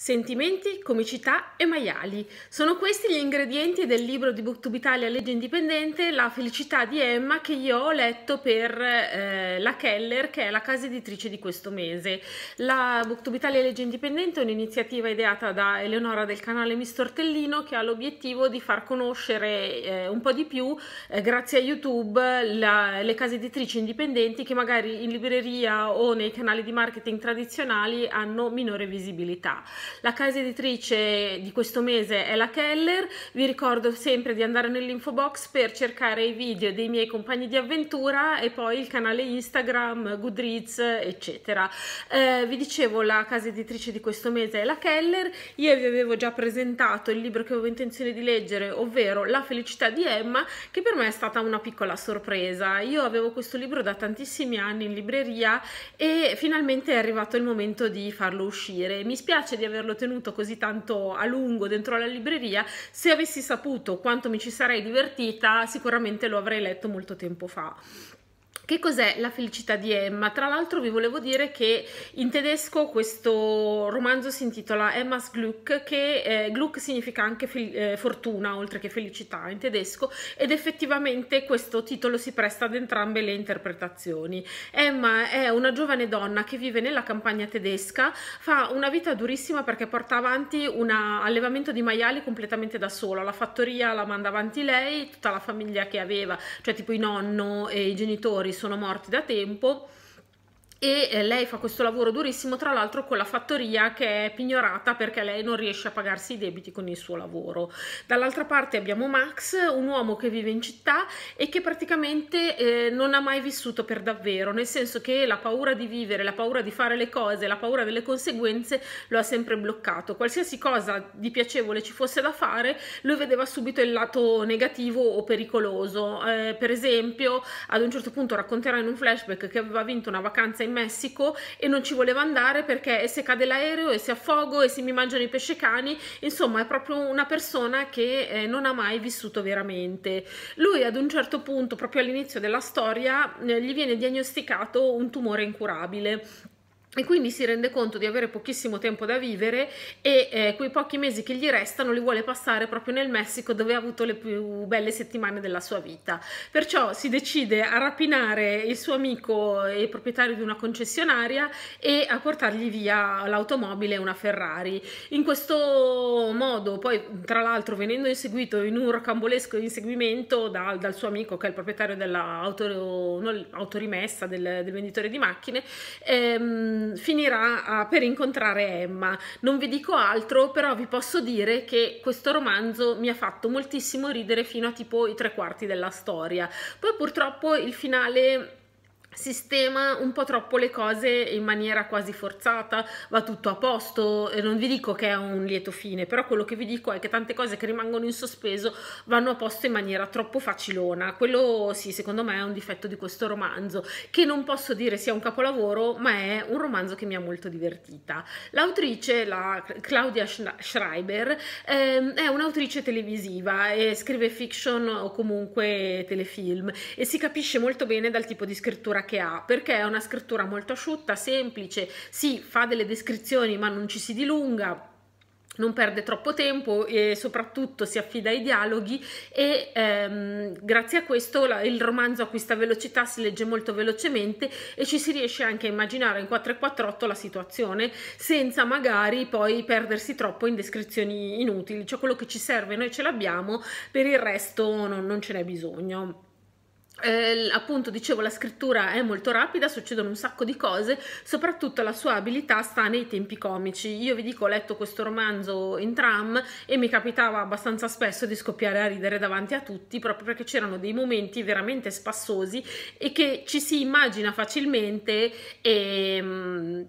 Sentimenti, comicità e maiali. Sono questi gli ingredienti del libro di Booktube Italia Legge Indipendente, La felicità di Emma, che io ho letto per eh, la Keller, che è la casa editrice di questo mese. La Booktube Italia Legge Indipendente è un'iniziativa ideata da Eleonora del canale Mistortellino, che ha l'obiettivo di far conoscere eh, un po' di più, eh, grazie a YouTube, la, le case editrici indipendenti che magari in libreria o nei canali di marketing tradizionali hanno minore visibilità. La casa editrice di questo mese è la Keller. Vi ricordo sempre di andare nell'info box per cercare i video dei miei compagni di avventura e poi il canale Instagram, Goodreads, eccetera. Eh, vi dicevo, la casa editrice di questo mese è la Keller. Io vi avevo già presentato il libro che avevo intenzione di leggere, ovvero La felicità di Emma, che per me è stata una piccola sorpresa. Io avevo questo libro da tantissimi anni in libreria e finalmente è arrivato il momento di farlo uscire. Mi spiace di aver averlo tenuto così tanto a lungo dentro la libreria, se avessi saputo quanto mi ci sarei divertita, sicuramente lo avrei letto molto tempo fa. Che cos'è la felicità di Emma? Tra l'altro vi volevo dire che in tedesco questo romanzo si intitola Emmas Glück, che eh, Glück significa anche eh, fortuna oltre che felicità in tedesco ed effettivamente questo titolo si presta ad entrambe le interpretazioni. Emma è una giovane donna che vive nella campagna tedesca, fa una vita durissima perché porta avanti un allevamento di maiali completamente da sola, la fattoria la manda avanti lei, tutta la famiglia che aveva, cioè tipo i nonno e i genitori sono morti da tempo e eh, lei fa questo lavoro durissimo tra l'altro con la fattoria che è pignorata perché lei non riesce a pagarsi i debiti con il suo lavoro dall'altra parte abbiamo Max un uomo che vive in città e che praticamente eh, non ha mai vissuto per davvero nel senso che la paura di vivere la paura di fare le cose la paura delle conseguenze lo ha sempre bloccato qualsiasi cosa di piacevole ci fosse da fare lui vedeva subito il lato negativo o pericoloso eh, per esempio ad un certo punto racconterà in un flashback che aveva vinto una vacanza in in Messico e non ci voleva andare perché e se cade l'aereo e se affogo e se mi mangiano i pesce cani, insomma è proprio una persona che eh, non ha mai vissuto veramente. Lui ad un certo punto, proprio all'inizio della storia, eh, gli viene diagnosticato un tumore incurabile e quindi si rende conto di avere pochissimo tempo da vivere e eh, quei pochi mesi che gli restano li vuole passare proprio nel Messico dove ha avuto le più belle settimane della sua vita. Perciò si decide a rapinare il suo amico e proprietario di una concessionaria e a portargli via l'automobile e una Ferrari. In questo modo, poi tra l'altro venendo inseguito in un rocambolesco inseguimento dal, dal suo amico che è il proprietario dell'autorimessa, del, del venditore di macchine, ehm, Ehm, finirà a, per incontrare Emma. Non vi dico altro, però vi posso dire che questo romanzo mi ha fatto moltissimo ridere fino a tipo i tre quarti della storia. Poi purtroppo il finale sistema un po' troppo le cose in maniera quasi forzata, va tutto a posto e non vi dico che è un lieto fine, però quello che vi dico è che tante cose che rimangono in sospeso vanno a posto in maniera troppo facilona. Quello sì, secondo me è un difetto di questo romanzo, che non posso dire sia un capolavoro, ma è un romanzo che mi ha molto divertita. L'autrice, la Claudia Schreiber, ehm, è un'autrice televisiva e scrive fiction o comunque telefilm e si capisce molto bene dal tipo di scrittura scrittura che ha, perché è una scrittura molto asciutta, semplice, si fa delle descrizioni ma non ci si dilunga, non perde troppo tempo e soprattutto si affida ai dialoghi e ehm, grazie a questo la, il romanzo acquista velocità, si legge molto velocemente e ci si riesce anche a immaginare in 448 la situazione senza magari poi perdersi troppo in descrizioni inutili, cioè quello che ci serve noi ce l'abbiamo, per il resto non, non ce n'è bisogno. Eh, appunto dicevo la scrittura è molto rapida succedono un sacco di cose soprattutto la sua abilità sta nei tempi comici io vi dico ho letto questo romanzo in tram e mi capitava abbastanza spesso di scoppiare a ridere davanti a tutti proprio perché c'erano dei momenti veramente spassosi e che ci si immagina facilmente e mm,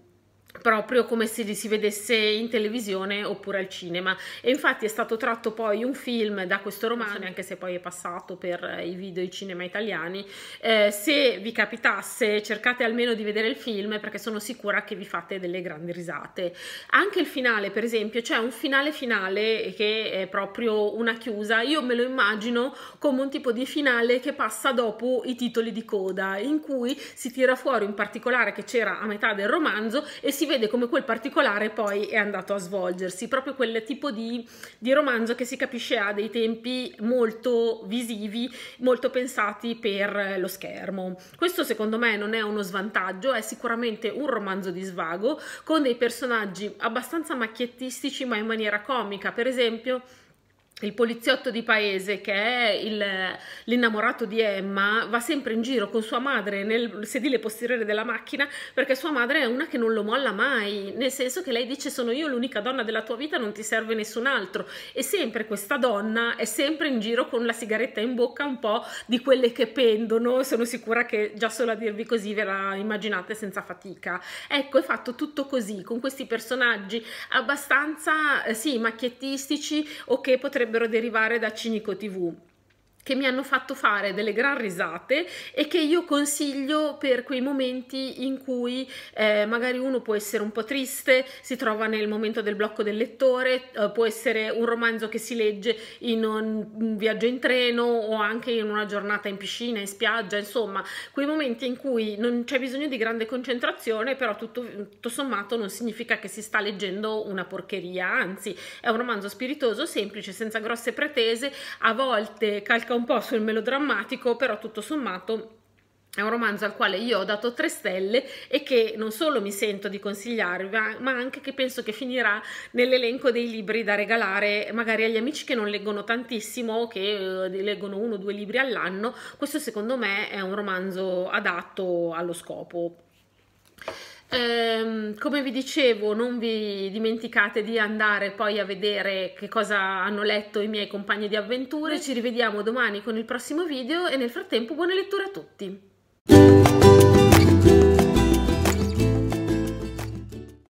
proprio come se li si vedesse in televisione oppure al cinema e infatti è stato tratto poi un film da questo romanzo anche se poi è passato per i video i cinema italiani eh, se vi capitasse cercate almeno di vedere il film perché sono sicura che vi fate delle grandi risate anche il finale per esempio c'è cioè un finale finale che è proprio una chiusa io me lo immagino come un tipo di finale che passa dopo i titoli di coda in cui si tira fuori un particolare che c'era a metà del romanzo e si vede come quel particolare poi è andato a svolgersi, proprio quel tipo di, di romanzo che si capisce ha dei tempi molto visivi, molto pensati per lo schermo. Questo secondo me non è uno svantaggio, è sicuramente un romanzo di svago con dei personaggi abbastanza macchiettistici ma in maniera comica, per esempio il poliziotto di paese che è il, l'innamorato di Emma va sempre in giro con sua madre nel sedile posteriore della macchina perché sua madre è una che non lo molla mai nel senso che lei dice sono io l'unica donna della tua vita non ti serve nessun altro e sempre questa donna è sempre in giro con la sigaretta in bocca un po' di quelle che pendono sono sicura che già solo a dirvi così ve la immaginate senza fatica ecco è fatto tutto così con questi personaggi abbastanza eh, sì macchiettistici o che potrebbero potrebbero derivare da Cinico TV che mi hanno fatto fare delle gran risate e che io consiglio per quei momenti in cui eh, magari uno può essere un po' triste, si trova nel momento del blocco del lettore, eh, può essere un romanzo che si legge in un, un, viaggio in treno o anche in una giornata in piscina, in spiaggia, insomma, quei momenti in cui non c'è bisogno di grande concentrazione, però tutto, tutto sommato non significa che si sta leggendo una porcheria, anzi è un romanzo spiritoso, semplice, senza grosse pretese, a volte calcolato ricerca un po' sul melodrammatico, però tutto sommato è un romanzo al quale io ho dato tre stelle e che non solo mi sento di consigliarvi, ma anche che penso che finirà nell'elenco dei libri da regalare magari agli amici che non leggono tantissimo, che eh, leggono uno o due libri all'anno. Questo secondo me è un romanzo adatto allo scopo. Ehm, come vi dicevo, non vi dimenticate di andare poi a vedere che cosa hanno letto i miei compagni di avventure. Ci rivediamo domani con il prossimo video e nel frattempo buona lettura a tutti.